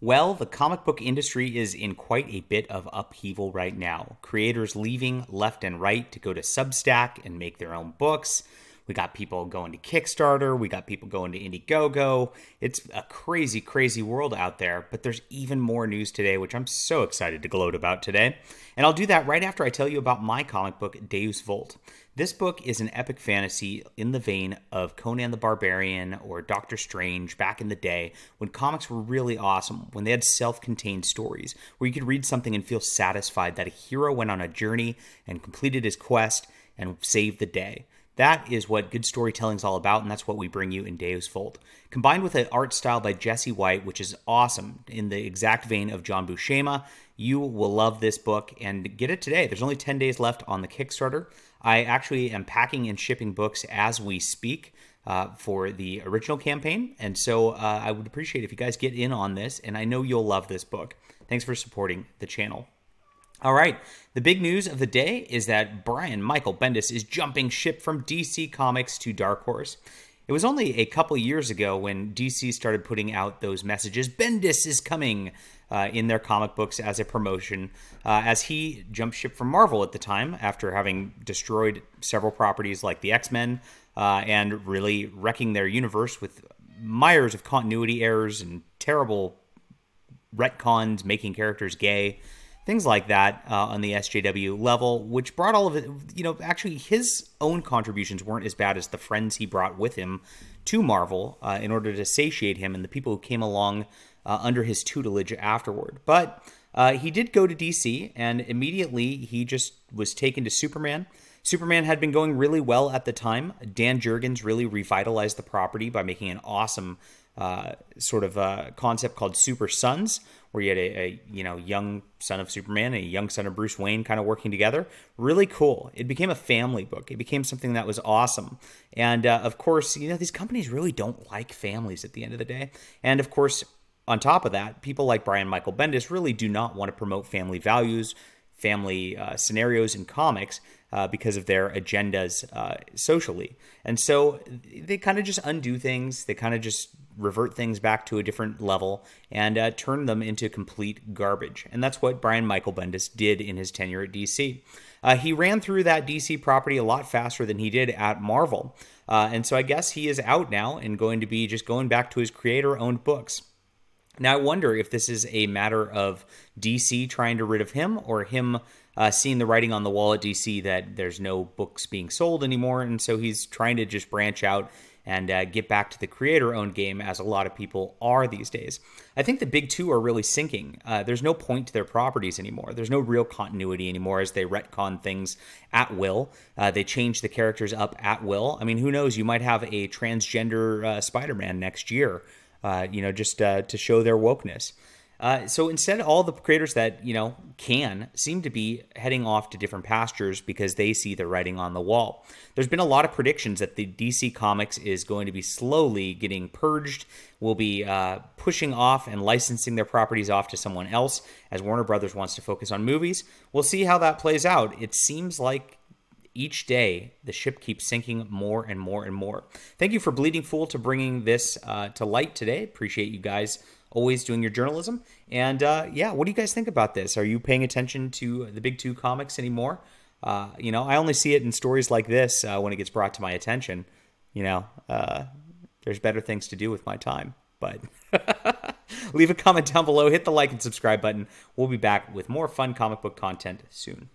Well, the comic book industry is in quite a bit of upheaval right now. Creators leaving left and right to go to Substack and make their own books. We got people going to Kickstarter. We got people going to Indiegogo. It's a crazy, crazy world out there, but there's even more news today, which I'm so excited to gloat about today. And I'll do that right after I tell you about my comic book, Deus Volt. This book is an epic fantasy in the vein of Conan the Barbarian or Doctor Strange back in the day when comics were really awesome, when they had self contained stories where you could read something and feel satisfied that a hero went on a journey and completed his quest and saved the day. That is what good storytelling is all about, and that's what we bring you in Deus Fold. Combined with an art style by Jesse White, which is awesome in the exact vein of John Buscema, you will love this book and get it today. There's only 10 days left on the Kickstarter. I actually am packing and shipping books as we speak. Uh, for the original campaign. And so uh, I would appreciate if you guys get in on this, and I know you'll love this book. Thanks for supporting the channel. All right. The big news of the day is that Brian Michael Bendis is jumping ship from DC Comics to Dark Horse. It was only a couple years ago when DC started putting out those messages Bendis is coming uh, in their comic books as a promotion, uh, as he jumped ship from Marvel at the time after having destroyed several properties like the X Men uh, and really wrecking their universe with mires of continuity errors and terrible retcons, making characters gay things like that uh, on the SJW level, which brought all of it, you know, actually his own contributions weren't as bad as the friends he brought with him to Marvel uh, in order to satiate him and the people who came along uh, under his tutelage afterward. But uh, he did go to DC, and immediately he just was taken to Superman. Superman had been going really well at the time. Dan Jurgens really revitalized the property by making an awesome uh, sort of a uh, concept called Super Sons, where you had a, a, you know young son of Superman and a young son of Bruce Wayne kind of working together. Really cool. It became a family book. It became something that was awesome. And uh, of course, you know these companies really don't like families at the end of the day. And of course, on top of that, people like Brian Michael Bendis really do not want to promote family values, family uh, scenarios in comics. Uh, because of their agendas uh, socially. And so they kind of just undo things. They kind of just revert things back to a different level and uh, turn them into complete garbage. And that's what Brian Michael Bendis did in his tenure at DC. Uh, he ran through that DC property a lot faster than he did at Marvel. Uh, and so I guess he is out now and going to be just going back to his creator owned books. Now, I wonder if this is a matter of DC trying to rid of him or him uh, seeing the writing on the wall at DC that there's no books being sold anymore. And so he's trying to just branch out and uh, get back to the creator owned game as a lot of people are these days. I think the big two are really sinking. Uh, there's no point to their properties anymore. There's no real continuity anymore as they retcon things at will. Uh, they change the characters up at will. I mean, who knows? You might have a transgender uh, Spider Man next year, uh, you know, just uh, to show their wokeness. Uh, so instead, all the creators that you know can seem to be heading off to different pastures because they see the writing on the wall. There's been a lot of predictions that the DC Comics is going to be slowly getting purged. Will be uh, pushing off and licensing their properties off to someone else as Warner Brothers wants to focus on movies. We'll see how that plays out. It seems like each day the ship keeps sinking more and more and more. Thank you for Bleeding Fool to bringing this uh, to light today. Appreciate you guys always doing your journalism. And uh, yeah, what do you guys think about this? Are you paying attention to the big two comics anymore? Uh, you know, I only see it in stories like this uh, when it gets brought to my attention. You know, uh, there's better things to do with my time. But leave a comment down below, hit the like and subscribe button. We'll be back with more fun comic book content soon.